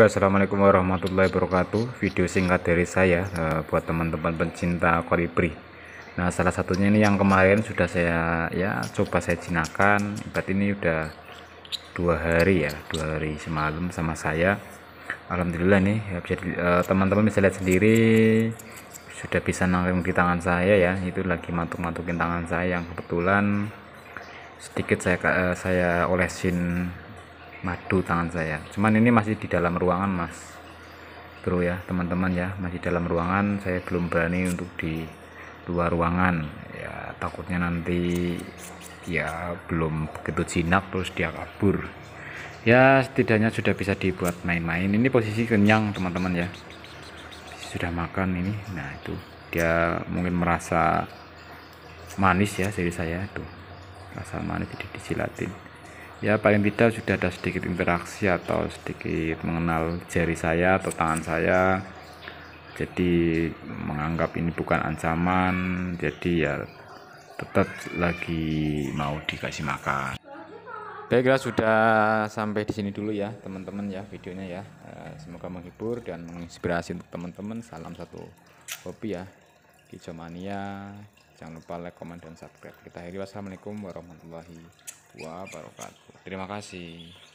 Oke assalamualaikum warahmatullahi wabarakatuh video singkat dari saya eh, buat teman-teman pencinta kolibri nah salah satunya ini yang kemarin sudah saya ya coba saya jinakan berarti ini udah dua hari ya dua hari semalam sama saya Alhamdulillah nih ya, bisa eh, teman-teman bisa lihat sendiri sudah bisa nangkring di tangan saya ya itu lagi mantuk-mantukin tangan saya yang kebetulan sedikit saya eh, saya olesin madu tangan saya cuman ini masih di dalam ruangan mas bro ya teman-teman ya masih dalam ruangan saya belum berani untuk di luar ruangan ya takutnya nanti ya belum begitu jinak terus dia kabur ya setidaknya sudah bisa dibuat main-main ini posisi kenyang teman-teman ya sudah makan ini nah itu dia mungkin merasa manis ya dari saya tuh rasa manis jadi disilatin ya paling tidak sudah ada sedikit interaksi atau sedikit mengenal jari saya atau tangan saya jadi menganggap ini bukan ancaman jadi ya tetap lagi mau dikasih makan Baiklah sudah sampai di sini dulu ya teman-teman ya videonya ya eh, semoga menghibur dan menginspirasi untuk teman-teman salam satu kopi ya Kijomania jangan lupa like comment dan subscribe kita akhiri wassalamualaikum warahmatullahi wabarakatuh terima kasih